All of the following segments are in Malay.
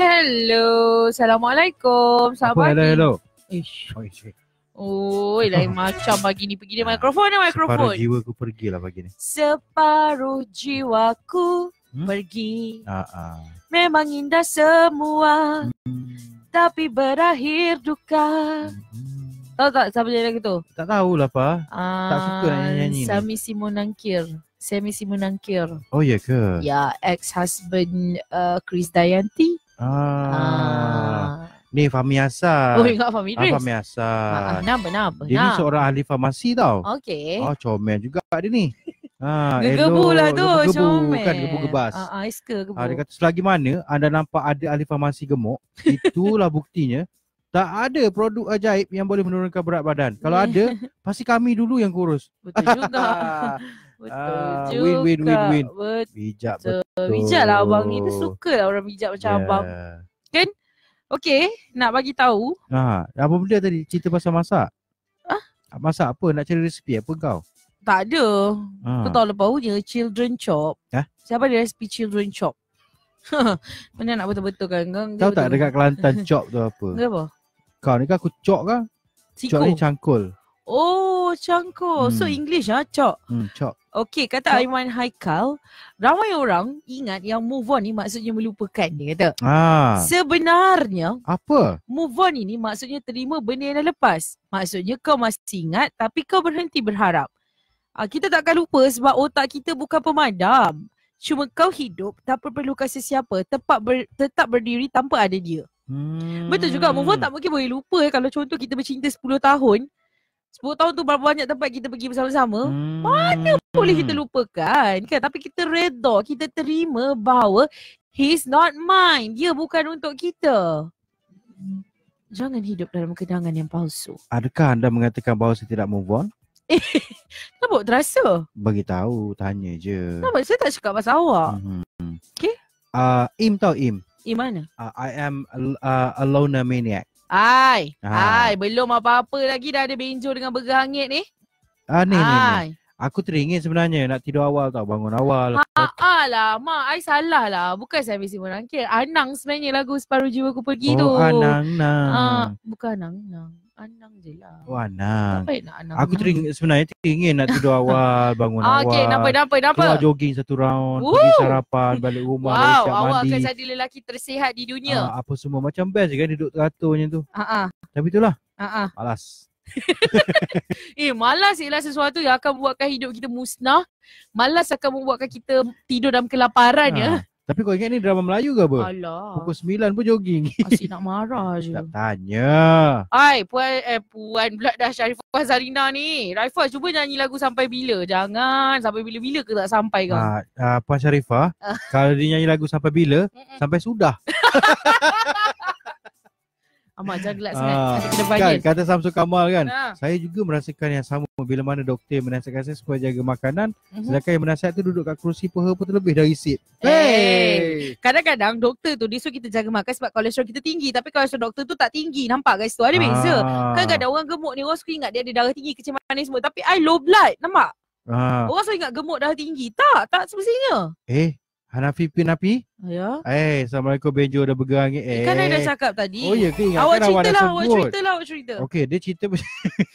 Hello, Assalamualaikum. Selamat Apa Hello, hello. Ish. Oh, ish. Oh, lain oh. macam pagi ni pergi dia mikrofon ni lah, mikrofon. Separuh jiwa ku pergilah pagi ni. Separuh jiwaku hmm? pergi. Ah, ah. Memang indah semua. Hmm. Tapi berakhir duka. Hmm. Tahu tak siapa nyanyi lagu tu? Tak tahu lah pa. tak suka nak ah, nyanyi, -nyanyi ni. Sami Simon Nangkir. Sammy Simunangkir. Oh ya ke? Ya, ex-husband uh, Chris Dayanti. Ah. ah. Ni Fahmi Asar. Oh, ingat Fahmi ah, Idris. Ah, Fahmi Asar. Ah, nah, benar, benar. Dia ni seorang ahli farmasi tau. Okey. Oh, comel juga dia ni. Ah, gegebu lah tu, gebu, comel. Kan, gebu gebas. Ah, ah, iska gebu. Ah, dia kata, selagi mana anda nampak ada ahli farmasi gemuk, itulah buktinya. Tak ada produk ajaib yang boleh menurunkan berat badan. Kalau ada, pasti kami dulu yang kurus. Betul juga. Betul uh, juga. Win, win, win, win. Bijak betul. Bijak lah abang ni. Dia suka lah orang bijak macam yeah. abang. Kan? Okay, nak bagi tahu. Ha, apa benda tadi? Cerita pasal masak. Ha? Masak apa? Nak cari resipi apa kau? Tak ada. Ha. Kau tahu lepas punya children chop. Ha? Siapa ada resipi children chop? Mana nak betul-betul kan? Kau tak betul-betul. dekat Kelantan chop tu apa? Kenapa? Kau ni kan aku chop kan? Chop ni cangkul. Oh, cangkok. Hmm. So English ah, cok. Hmm, cok. Okay, kata cok. Aiman Haikal, ramai orang ingat yang move on ni maksudnya melupakan dia kata. Ah. Sebenarnya apa? Move on ini maksudnya terima benda yang dah lepas. Maksudnya kau masih ingat tapi kau berhenti berharap. Ah, kita takkan lupa sebab otak kita bukan pemadam. Cuma kau hidup tanpa kasih siapa, tetap, ber, tetap berdiri tanpa ada dia. Hmm. Betul juga move on tak mungkin boleh lupa kalau contoh kita bercinta 10 tahun 10 tahun tu berapa banyak tempat kita pergi bersama-sama hmm. Mana hmm. boleh kita lupakan kan Tapi kita redha, kita terima bahawa He's not mine, dia bukan untuk kita Jangan hidup dalam kenangan yang palsu Adakah anda mengatakan bahawa saya tidak move on? Eh, kenapa terasa? Bagi tahu, tanya je Kenapa saya tak cakap pasal awak? Mm-hmm. Okay uh, ah, Im tau Im Im mana? Uh, I am uh, a loner maniac Hai. Hai. Ah. Belum apa-apa lagi dah ada benjol dengan burger hangit ni. Ah, ni, ni, Aku teringin sebenarnya nak tidur awal tau. Bangun awal. Ha, lah. Mak, I salah lah. Bukan saya mesti menangkir. Anang sebenarnya lagu separuh jiwa aku pergi oh, tu. Oh, Anang. Nang. Ha, ah, bukan Anang. Nang. Anang je lah. Oh, Anang. Tak nak Anang. Aku lah. tering, sebenarnya teringin nak tidur awal, bangun ah, okay, awal. Okay, nampak, nampak, nampak. Keluar jogging satu round, Woo! pergi sarapan, balik rumah, wow, balik siap mandi. Wow, akan jadi lelaki tersihat di dunia. Uh, apa semua, macam best kan duduk teraturnya tu. Uh-uh. Tapi tu lah. Uh-uh. Malas. eh, malas ialah sesuatu yang akan buatkan hidup kita musnah. Malas akan membuatkan kita tidur dalam kelaparan uh. ya. Tapi kau ingat ni drama Melayu ke apa? Alah. Pukul 9 pun jogging. Asyik nak marah je. Tak tanya. Hai, puan eh puan pula dah Syarifah Puan Zarina ni. Raifah cuba nyanyi lagu sampai bila? Jangan sampai bila-bila ke tak sampai kau. Ah, uh, uh, puan Syarifah, kalau dia nyanyi lagu sampai bila? sampai sudah. Amat jaglat ah, sangat. Uh, kan, kata Samsul Kamal kan. Uh. Saya juga merasakan yang sama bila mana doktor menasihatkan saya supaya jaga makanan. Uh-huh. Sedangkan yang menasihat tu duduk kat kerusi peha pun terlebih dari seat. Hey. Eh, hey. Kadang-kadang doktor tu disuruh kita jaga makan sebab kolesterol kita tinggi. Tapi kalau kolesterol doktor tu tak tinggi. Nampak guys tu ada uh. beza. Ah. Kan, kadang-kadang orang gemuk ni orang suka ingat dia ada darah tinggi kecil manis semua. Tapi I low blood. Nampak? Uh. Orang suka ingat gemuk darah tinggi. Tak. Tak semestinya. Eh. Hanafi Pinapi. Ya. Eh, hey, Assalamualaikum Benjo dah bergerang eh. Hey. Kan dah eh. cakap tadi. Oh ya ke? Ingat awak lah, cerita lah, awak cerita lah, awak cerita. Okay, dia cerita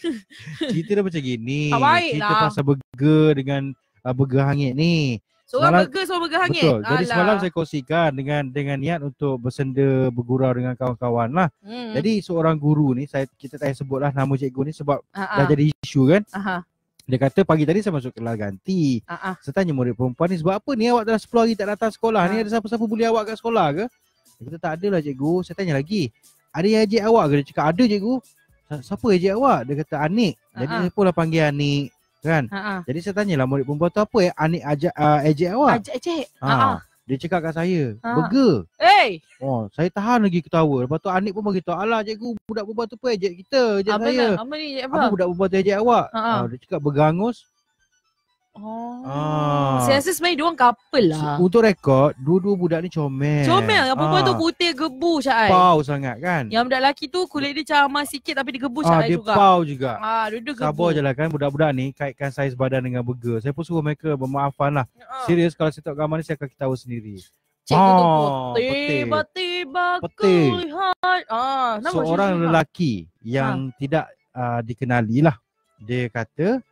cerita dia macam gini. Tak cerita lah. pasal burger dengan uh, burger hangit ni. Soal malam, burger, seorang burger hangit. Betul. Jadi Alah. semalam saya kongsikan dengan dengan niat untuk bersenda, bergurau dengan kawan-kawan lah. Hmm. Jadi seorang guru ni, saya kita tak sebut lah nama cikgu ni sebab Ha-ha. dah jadi isu kan. Aha. Dia kata pagi tadi saya masuk kelas ganti. Uh-uh. Saya tanya murid perempuan ni sebab apa ni awak dah 10 hari tak datang sekolah uh-huh. ni? Ah. Ada siapa-siapa boleh awak kat sekolah ke? Dia kata tak ada lah cikgu. Saya tanya lagi. Ada yang ajik awak ke? Dia cakap ada cikgu. Siapa ajik awak? Dia kata Anik. Jadi uh-huh. saya pun lah panggil Anik. Kan? Uh-huh. Jadi saya tanya lah murid perempuan tu apa ya? Anik ajak, uh, ajik awak? Ajik-ajik. Uh-huh. Uh-huh. Dia cakap kat saya, ha. burger. Hey. Oh, saya tahan lagi ketawa. Lepas tu Anik pun bagi tahu, "Alah, cikgu, budak perempuan tu pun ejek kita, ejek saya." Apa ni? Apa budak perempuan tu ejek awak? Ha. Ha. Ah, dia cakap bergangus, Oh. Ah. Saya rasa sebenarnya diorang couple lah. Untuk rekod, dua-dua budak ni comel. Comel. Yang perempuan ah. tu putih gebu Syahai. Pau sangat kan. Yang budak lelaki tu kulit dia cama sikit tapi dia gebu ah, Syahai Ah, juga. Dia pau juga. Ah, dua-dua gebu. Sabar je lah kan budak-budak ni kaitkan saiz badan dengan burger. Saya pun suruh mereka bermaafan lah. Ah. Serius kalau saya tak gambar ni saya akan ketawa sendiri. Cikgu ah, tu tiba-tiba kulihat. Ah, Seorang lelaki lah. yang ha. tidak uh, dikenali lah. Dia kata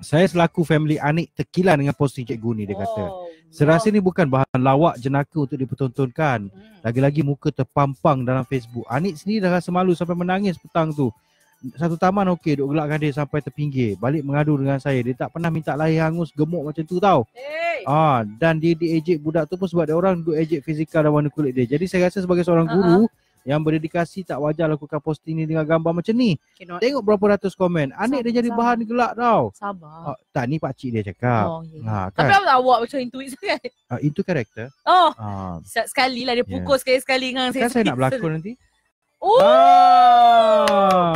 saya selaku family Anik terkilan dengan posting cikgu ni dia kata. Serasa ni bukan bahan lawak jenaka untuk dipertontonkan. Hmm. Lagi-lagi muka terpampang dalam Facebook. Anik sendiri dah rasa malu sampai menangis petang tu. Satu taman okey duk gelakkan dia sampai terpinggir. Balik mengadu dengan saya. Dia tak pernah minta lahir hangus gemuk macam tu tau. Hey. Ah dan dia diejek budak tu pun sebab dia orang duk ejek fizikal dan warna kulit dia. Jadi saya rasa sebagai seorang guru uh-huh yang berdedikasi tak wajar lakukan posting ni dengan gambar macam ni. Cannot. Tengok berapa ratus komen. Anik dia jadi bahan gelak tau. Sabar. Oh, tak ni pak cik dia cakap. Oh, yeah. Ya. ha, kan? Tapi apa awak macam intuit sangat? Uh, itu karakter. Oh. Uh. sekali lah dia ya. pukul yeah. sekali-sekali dengan saya. Kan saya nak berlakon sel- nanti. Oh. Ah.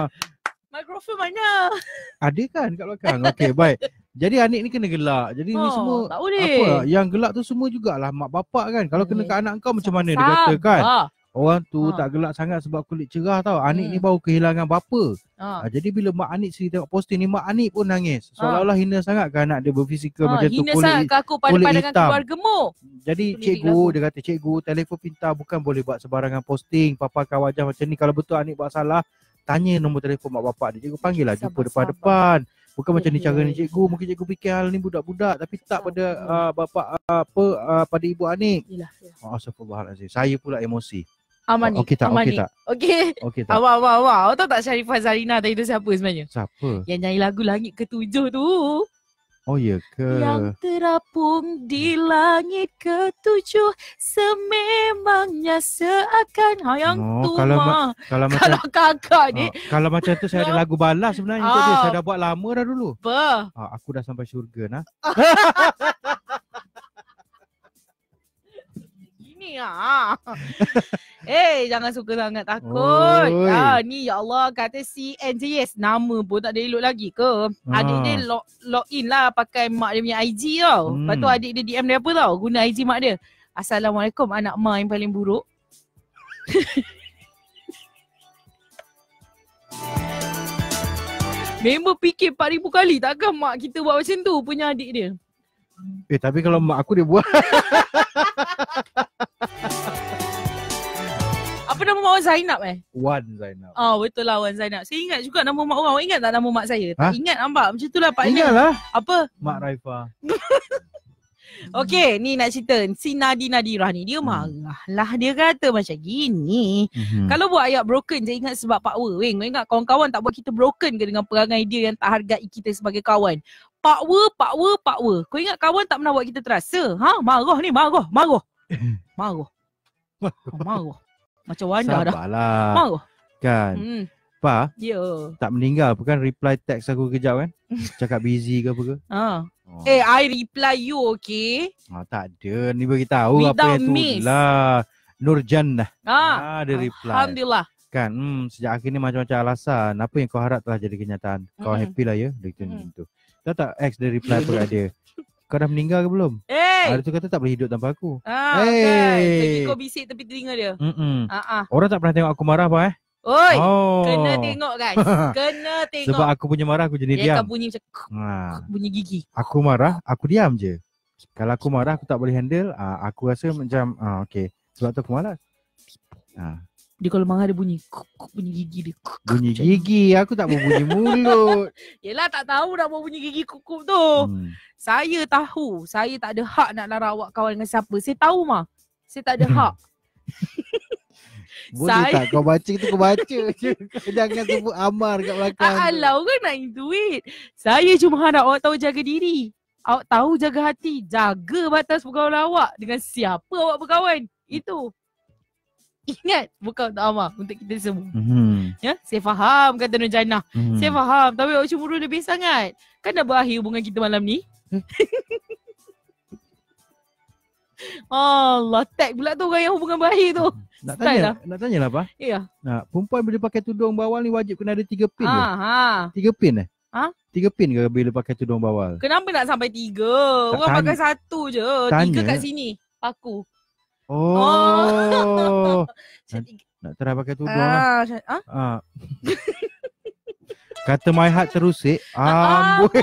Microphone mana? Ada kan kat belakang. Okey, baik. Jadi Anik ni kena gelak. Jadi oh, ni semua tak boleh. apa yang gelak tu semua jugalah mak bapak kan. Kalau kena ya. kat anak kau macam mana Sabar. dia kata kan? Sabar. Orang tu ha. tak gelak sangat sebab kulit cerah tau. Anik hmm. ni baru kehilangan bapa. Ha. Ha, jadi bila mak Anik sendiri tengok posting ni, mak Anik pun nangis. Ha. Seolah-olah hina sangat ke anak dia berfizikal ha, macam hina tu. Hina sangat kulit, ke aku pada-pada dengan keluarga mu. Jadi kulit cikgu, dia kata cikgu telefon pintar bukan boleh buat sebarangan posting. Papa kawan wajah macam ni. Kalau betul Anik buat salah, tanya nombor telefon mak bapak dia. Cikgu panggil lah, jumpa depan-depan. Bukan yeah, macam ni ya, cara ya, ni ya. cikgu. Mungkin cikgu fikir hal ni budak-budak tapi tak pada uh, bapak uh, apa uh, pada ibu Anik. Yalah. Yeah. Oh, Saya pula emosi. Aman ni. Oh, okey tak, okey tak. Okey. Okey tak. Awak, awak, awak. Awak tahu tak Syarifah Zarina tadi tu siapa sebenarnya? Siapa? Yang nyanyi lagu Langit Ketujuh tu. Oh ya ke? Yang terapung di langit ketujuh sememangnya seakan ha, yang oh, tu kalau, ma- kalau, macam, kalau kakak ni. Uh, kalau macam tu saya ada lagu balas sebenarnya. Oh. Saya dah buat lama dah dulu. Apa? Ah, aku dah sampai syurga nah. Ini ah. Hey, jangan suka sangat takut. Oh, ha, ni ya Allah kata si CNJS nama pun tak ada elok lagi ke. Ah. Adik dia log, log in lah pakai mak dia punya IG tau. Hmm. Lepas tu adik dia DM dia apa tau guna IG mak dia. Assalamualaikum anak mak yang paling buruk. Member fikir 4,000 kali takkan mak kita buat macam tu punya adik dia. Eh tapi kalau mak aku dia buat. nama orang Zainab eh? Wan Zainab. Ah oh, betul lah Wan Zainab. Saya ingat juga nama mak orang. Ingat tak nama mak saya? Ha? Tak ingat nampak. Macam itulah Pak Ingat lah. Apa? Mak Raifa. Okey, ni nak cerita si Nadi Nadirah ni. Dia hmm. marah lah. Dia kata macam gini. hmm Kalau buat ayat broken, saya ingat sebab Pak Wa. Weng, kau ingat kawan-kawan tak buat kita broken ke dengan perangai dia yang tak hargai kita sebagai kawan? Pak Wa, Pak Wa, Pak Wa. Kau ingat kawan tak pernah buat kita terasa? Ha? Marah ni, marah, marah. Marah. Marah. Oh, marah. Macam Wanda Sabarlah. dah. Sabarlah. Mau. Kan. Hmm. Pa. Ya. Tak meninggal bukan reply text aku kejap kan. Cakap busy ke apa ke. Ha. Oh. Eh, I reply you, okay? Ah, tak ada. Ni beritahu Without apa yang tu miss. lah. Nur Jannah. Ah. Ha. ah, dia reply. Alhamdulillah. Kan, hmm, sejak akhir ni macam-macam alasan. Apa yang kau harap telah jadi kenyataan. Kau mm. happy lah ya. Dia kata mm. tu. Tak tak, ex dia reply pula dia kau dah meninggal ke belum? Eh. Hey. Ah, tu kata tak boleh hidup tanpa aku. Ah, hey. Eh! okay. Jadi kau bisik tepi telinga dia. Mm-mm. Uh-uh. Orang tak pernah tengok aku marah apa eh? Oi, oh. kena tengok guys. kena tengok. Sebab aku punya marah aku jadi dia diam. Dia bunyi macam ha. bunyi gigi. Aku marah, aku diam je. Kalau aku marah aku tak boleh handle, ah, aku rasa macam ah uh, Sebab tu aku malas. Ah dia kalau marah dia bunyi kuk, kuk, bunyi gigi dia kuk, kuk, bunyi gigi ni. aku tak mau bunyi mulut yelah tak tahu nak bunyi gigi kukuk tu hmm. saya tahu saya tak ada hak nak larang awak kawan dengan siapa saya tahu mah saya tak ada hmm. hak Boleh saya... tak? Kau baca tu kau baca je. Jangan sebut amar kat belakang. Alah, orang nak intuit. Saya cuma harap awak tahu jaga diri. Awak tahu jaga hati. Jaga batas pergaulan awak dengan siapa awak berkawan. Itu ingat buka untuk Amar untuk kita semua. Mm-hmm. Ya, saya faham kata Nur Jannah. Mm-hmm. Saya faham tapi awak cemburu lebih sangat. Kan dah berakhir hubungan kita malam ni. Allah tag pula tu orang yang hubungan berakhir tu. Nak tanya, lah. nak tanya lah apa? Ya. Yeah. Nah, perempuan bila pakai tudung bawal ni wajib kena ada tiga pin ha, Ha. Tiga pin eh? Ha? Tiga pin ke bila pakai tudung bawal? Kenapa nak sampai tiga? Tak, orang tanya, pakai satu je. Tanya, tiga kat sini. Aku. Oh. oh. nak, nak try pakai tudung ah. Lah. Ah. ah. Kata my heart terusik. Ah. Amboi.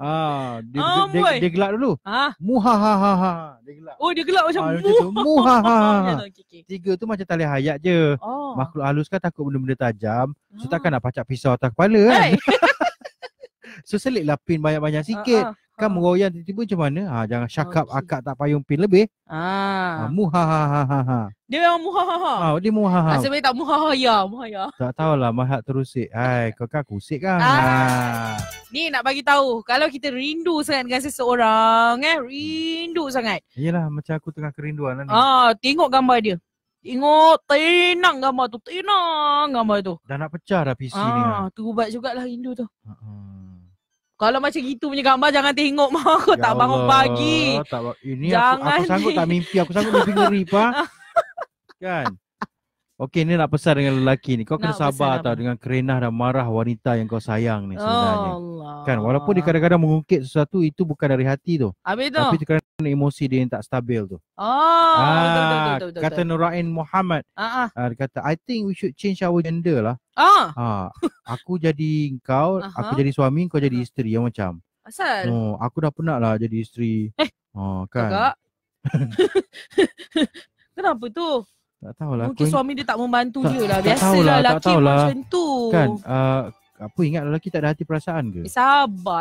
Ah, ah, dia, ah, dia, dia, dia, gelak dulu. Ha? Ah. Muhahaha. Dia gelak. Oh, dia gelak macam ah, muhahaha. muhahaha. Tiga tu macam tali hayat je. Oh. Makhluk halus kan takut benda-benda tajam. Ah. So takkan nak pacak pisau atas kepala kan. Hey. so selitlah pin banyak-banyak ah, sikit. Ah, ah kan meroyan tiba-tiba macam mana? Ha jangan ah, syakap okay. akak tak payung pin lebih. Ah. Ha ah. muhahahaha. Dia memang muhahaha. Ha dia muhahaha. Asyik tak muhahaya, muhahaya. Tak tahulah mahat terusik. Hai kau kan kusik kan. Ah. Ha. Ni nak bagi tahu kalau kita rindu sangat dengan seseorang eh rindu sangat. Iyalah macam aku tengah kerinduan lah ni. Ah tengok gambar dia. Tengok tenang gambar tu, tenang gambar tu. Dah nak pecah dah PC ah, ni. Ah, lah. terubat jugaklah rindu tu. Ha. Uh-uh. Kalau macam gitu punya gambar jangan tengok mak aku ya tak Allah. bangun pagi. Tak, ini jangan aku, aku sanggup tak mimpi, aku sanggup mimpi ngeri pa. Ah. kan? Okey ni nak pesan dengan lelaki ni. Kau nak kena sabar tau dengan kerenah dan marah wanita yang kau sayang ni sebenarnya. Oh Allah. Kan walaupun dia kadang-kadang mengungkit sesuatu itu bukan dari hati tu. Habis tu. Tapi kerana emosi dia yang tak stabil tu. Oh. Ha, betul, betul, betul, ah, betul, betul, kata Nurain Muhammad. uh-uh. uh, dia kata I think we should change our gender lah. Ah. Uh. Ha, aku jadi kau, uh-huh. aku jadi suami, kau jadi isteri yang macam. Asal? Oh, aku dah penat lah jadi isteri. Eh. Ha, kan. Kenapa tu? Tak tahulah. Mungkin aku suami ing... dia tak membantu tak, dia lah. Biasalah lah tak lelaki tak tahulah. macam tu. Kan, uh, apa ingat lelaki tak ada hati perasaan ke? Eh,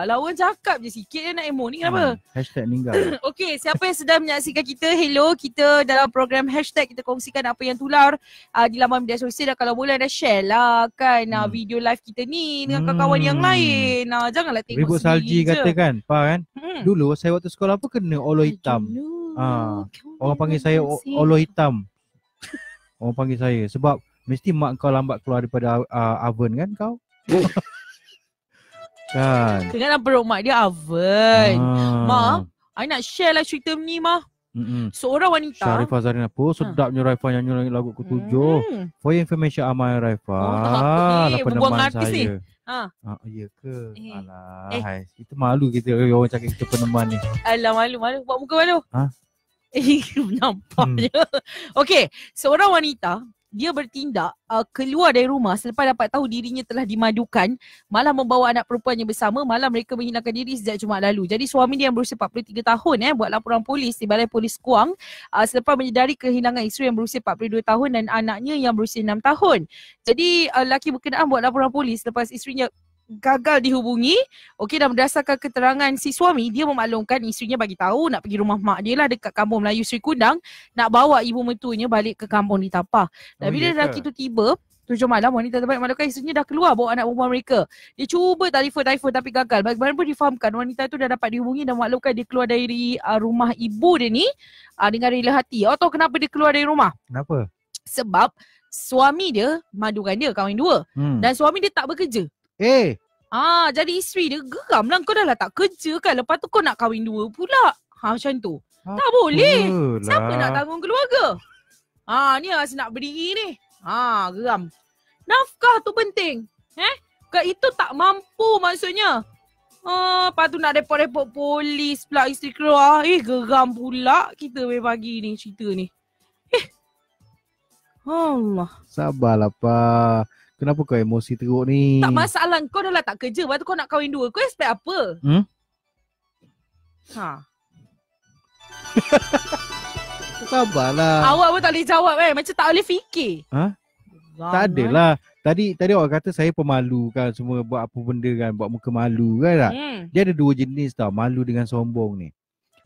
lah, orang cakap je sikit je nak emo ni hmm, kenapa? Ha, hashtag meninggal. okay siapa yang sedang menyaksikan kita, hello. Kita dalam program hashtag kita kongsikan apa yang tular uh, di laman media sosial. Dan kalau boleh anda share lah kan uh, hmm. uh, video live kita ni dengan hmm. kawan-kawan yang lain. Uh, janganlah tengok Ribut sendiri salji je. kata kan, apa kan? Hmm. Dulu saya waktu sekolah apa kena olo hitam. Ah, orang panggil saya olo hitam. Orang panggil saya sebab mesti mak kau lambat keluar daripada uh, oven kan kau? kan. kenapa perut mak dia oven. Ah. Mak, I nak share lah cerita ni mah. Mm-mm. Seorang wanita Syarifah Zarina apa ha. sedap ha. Raifa nyanyi lagu ke ketujuh hmm. For your information amai Raifa oh, apa peneman saya artis ni. Ha. Ha, iya ke? Eh. Alah, eh. Hai. Itu malu kita orang cakap kita peneman ni. Alah malu malu. Buat muka malu. Ha? Nampaknya. Hmm. Okay, seorang wanita dia bertindak uh, keluar dari rumah selepas dapat tahu dirinya telah dimadukan malah membawa anak perempuannya bersama malah mereka menghilangkan diri sejak Jumaat lalu jadi suami dia yang berusia 43 tahun eh buat laporan polis di balai polis Kuang uh, selepas menyedari kehilangan isteri yang berusia 42 tahun dan anaknya yang berusia 6 tahun jadi uh, lelaki berkenaan buat laporan polis selepas isterinya gagal dihubungi. Okey dan berdasarkan keterangan si suami dia memaklumkan isterinya bagi tahu nak pergi rumah mak dia lah dekat kampung Melayu Sri Kundang nak bawa ibu mertuanya balik ke kampung di Tapah. Dan oh, bila lelaki tu tiba tujuh malam wanita terbaik maklumkan isterinya dah keluar bawa anak perempuan mereka. Dia cuba telefon-telefon tapi gagal. Bagaimana pun difahamkan wanita tu dah dapat dihubungi dan maklumkan dia keluar dari uh, rumah ibu dia ni uh, dengan rela hati. Oh tahu kenapa dia keluar dari rumah? Kenapa? Sebab suami dia madukan dia kawan dua hmm. dan suami dia tak bekerja. Eh. Ah, jadi isteri dia geram lah kau dah lah tak kerja kan. Lepas tu kau nak kahwin dua pula. Ha macam tu. Apalah. Tak boleh. Lah. Siapa nak tanggung keluarga? Ha ni asyik nak berdiri ni. Ha geram. Nafkah tu penting. Eh? Kau itu tak mampu maksudnya. Ha, lepas tu nak repot-repot polis pula isteri keluar. Eh, geram pula kita pagi pagi ni cerita ni. Eh. Allah. Sabarlah, Pak kenapa kau emosi teruk ni? Tak masalah kau dah lah tak kerja. Lepas tu kau nak kahwin dua. Kau expect apa? Hmm? Ha. Sabarlah. Awak pun tak boleh jawab eh. Macam tak boleh fikir. Ha? Zaman. Tak adalah. Tadi tadi awak kata saya pemalu kan semua buat apa benda kan buat muka malu kan tak? Hmm. Dia ada dua jenis tau malu dengan sombong ni.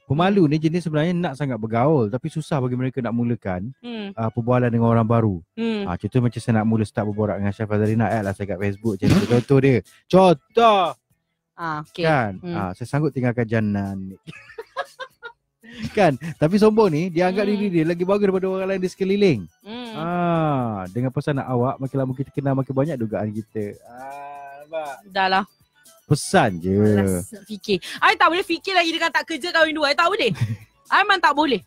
Pemalu ni jenis sebenarnya nak sangat bergaul tapi susah bagi mereka nak mulakan hmm. uh, perbualan dengan orang baru. Hmm. Uh, contoh macam saya nak mula start berbual dengan Syah Fazalina eh lah saya kat Facebook macam tu. Contoh dia. Contoh. Ah, okay. Kan? Hmm. Uh, saya sanggup tinggalkan jannan kan? Tapi sombong ni dia anggap hmm. diri dia lagi bagus daripada orang lain di sekeliling. Hmm. Ah, dengan pesanan awak makin lama kita kenal makin banyak dugaan kita. Ah, nampak. Dah lah pesan je. Alas, fikir. Saya tak boleh fikir lagi dengan tak kerja kahwin dua. Saya tak boleh. Saya memang tak boleh.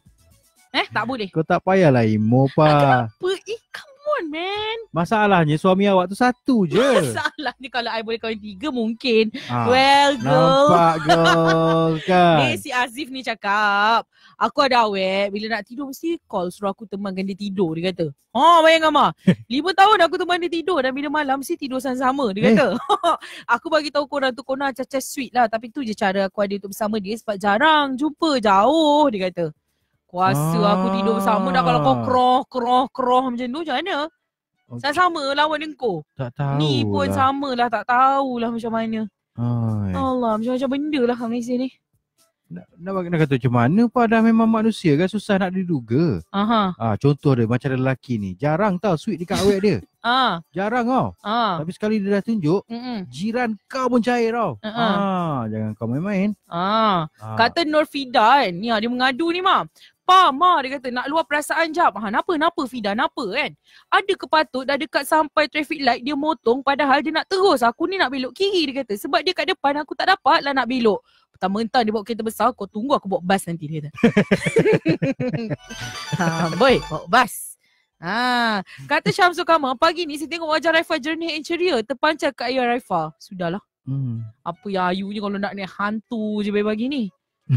Eh, tak boleh. Kau tak payahlah emo, Pak. Ah, kenapa? Eh, come on man. Masalahnya suami awak tu satu je. Masalahnya kalau I boleh kawin tiga mungkin. Ah, well girl. Nampak girl kan. Ni si Azif ni cakap. Aku ada awet bila nak tidur mesti call suruh aku temankan dia tidur dia kata. Ha oh, bayangkan Ma. Lima tahun aku teman dia tidur dan bila malam mesti tidur sama-sama dia eh. kata. aku bagi tahu korang tu korang cacah sweet lah. Tapi tu je cara aku ada untuk bersama dia sebab jarang jumpa jauh dia kata. Kuasa ah. aku tidur bersama dah kalau kau ah. kroh, kroh, kroh macam tu macam mana? Okay. sama lawan dengan kau. Tak tahu. Ni pun samalah tak tahulah macam mana. Ay. Allah, macam-macam benda lah Kang Izin ni nak, nak, nak kata macam mana pun ada memang manusia kan susah nak diduga. ha, contoh dia macam ada lelaki ni. Jarang tau sweet dekat awet dia. ha. Jarang tau. Ha. Tapi sekali dia dah tunjuk, Mm-mm. jiran kau pun cair tau. Ha. ha. jangan kau main-main. Ha. Ha. Kata Nur Fida kan. Ni dia mengadu ni mak. Pa, ma dia kata nak luar perasaan jap. Ha, kenapa, kenapa Fida, kenapa kan? Ada kepatut dah dekat sampai traffic light dia motong padahal dia nak terus. Aku ni nak belok kiri dia kata. Sebab dia kat depan aku tak dapat lah nak belok. Tak mentah dia bawa kereta besar Kau tunggu aku bawa bas nanti dia kata ah, Boy bawa bas Ha, kata Syamsul Kamal, pagi ni saya tengok wajah Raifah jernih and ceria terpancar ke ayah Raifah. Sudahlah. Hmm. Apa yang ayunya kalau nak ni hantu je bagi pagi ni.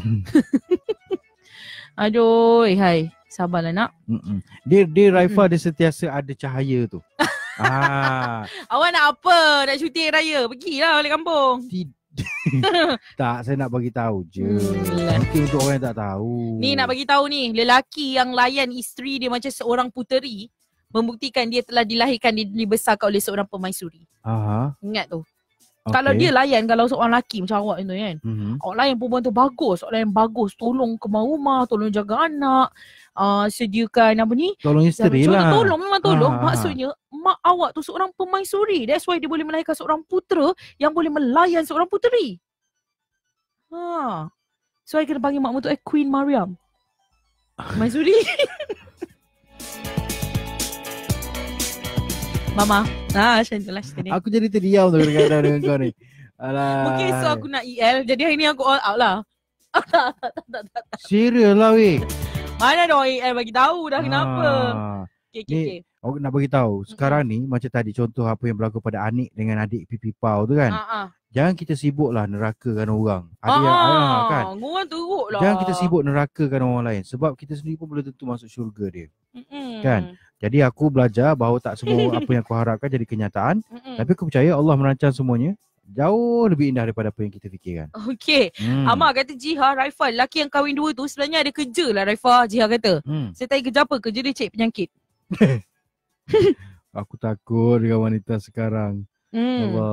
Aduh, hai. Sabarlah nak. Mm-mm. Dia dia Raifah dia sentiasa ada cahaya tu. ah. Awak nak apa? Nak syuting raya? Pergilah balik kampung. Tid- tak saya nak bagi tahu je. Hmm. Mungkin untuk orang yang tak tahu. Ni nak bagi tahu ni lelaki yang layan isteri dia macam seorang puteri membuktikan dia telah dilahirkan dibesarkan oleh seorang permaisuri. Aha. Ingat tu. Okay. Kalau dia layan kalau seorang lelaki macam awak itu kan. Mm-hmm. Awak layan perempuan tu bagus, orang yang bagus, tolong kemar rumah, tolong jaga anak, uh, sediakan apa ni? Tolong isteri lah. Tolong memang tolong. ha, ha. Maksudnya mak awak tu seorang pemain suri, That's why dia boleh melahirkan seorang putera yang boleh melayan seorang puteri. Ha. So, I kena panggil mak mutu eh, Queen Mariam. Maisuri. Mama. Ha, ah, macam tu lah Aku jadi terdiam tu dengan kau dengan kau ni. Alah. Mungkin so aku nak EL. Jadi hari ni aku all out lah. tak, Serial lah weh. Mana dong EL bagi tahu dah ah. kenapa. Okay, okay, okay. Oh, aku okay. nak bagi tahu sekarang ni macam tadi contoh apa yang berlaku pada Anik dengan adik Pipi Pau tu kan. Uh-huh. Jangan kita sibuklah nerakakan orang. Ada uh-huh. yang uh, kan. Orang teruk lah. Jangan kita sibuk nerakakan orang lain sebab kita sendiri pun belum tentu masuk syurga dia. Uh-huh. Kan? Jadi aku belajar bahawa tak semua apa yang aku harapkan jadi kenyataan. Uh-huh. Tapi aku percaya Allah merancang semuanya jauh lebih indah daripada apa yang kita fikirkan. Okay. Hmm. Amar kata Jiha, Raifah, lelaki yang kahwin dua tu sebenarnya ada kerja lah Raifah, Jiha kata. Hmm. Saya tanya kerja apa? Kerja dia cek penyakit. aku takut dengan wanita sekarang. Hmm. Ya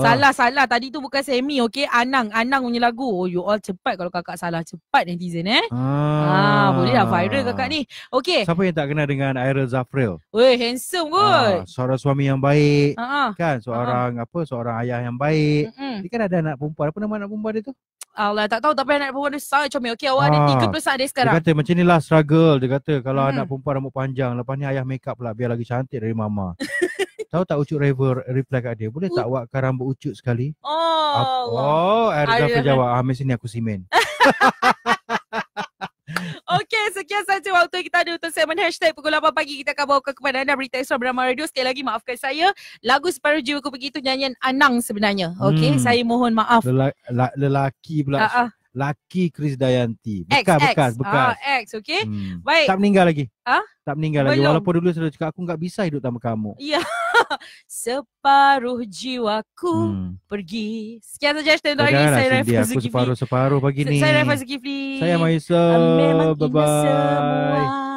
salah salah tadi tu bukan Semi okey Anang Anang punya lagu oh, you all cepat kalau kakak salah cepat netizen eh ha ah. ah, boleh lah viral kakak ni okey siapa yang tak kenal dengan Ariel Zafril weh handsome kot ah, seorang suami yang baik ah. kan seorang ah. apa seorang ayah yang baik Mm-mm. dia kan ada anak perempuan apa nama anak perempuan dia tu Allah tak tahu tapi anak perempuan dia sangat comel. Okay awak ada ah, 30 saat dia sekarang. Dia kata macam ni lah struggle. Dia kata kalau hmm. anak perempuan rambut panjang lepas ni ayah make up lah biar lagi cantik dari mama. tahu tak Ucuk River reply kat dia. Boleh tak awak rambut Ucuk sekali? Oh. Oh, Erza terjawab. Ah, mesin ni aku simen. teman-teman Hashtag pukul 8 pagi Kita akan bawakan kepada anda Berita Extra Bernama Radio Sekali lagi maafkan saya Lagu separuh jiwa ku begitu Nyanyian Anang sebenarnya Okay hmm. saya mohon maaf Lelaki, lelaki pula uh-uh. Laki Kris Dayanti bekas, X, bekas, X. bekas ah, X, okay hmm. Baik Tak meninggal lagi Ah, Tak meninggal Belum. lagi Walaupun dulu saya cakap Aku tak bisa hidup tanpa kamu Ya Separuh jiwaku hmm. pergi Sekian saja untuk hari ini Saya Refah Zulkifli Aku separuh-separuh pagi ni Saya Refah Zulkifli Saya Maisa Bye-bye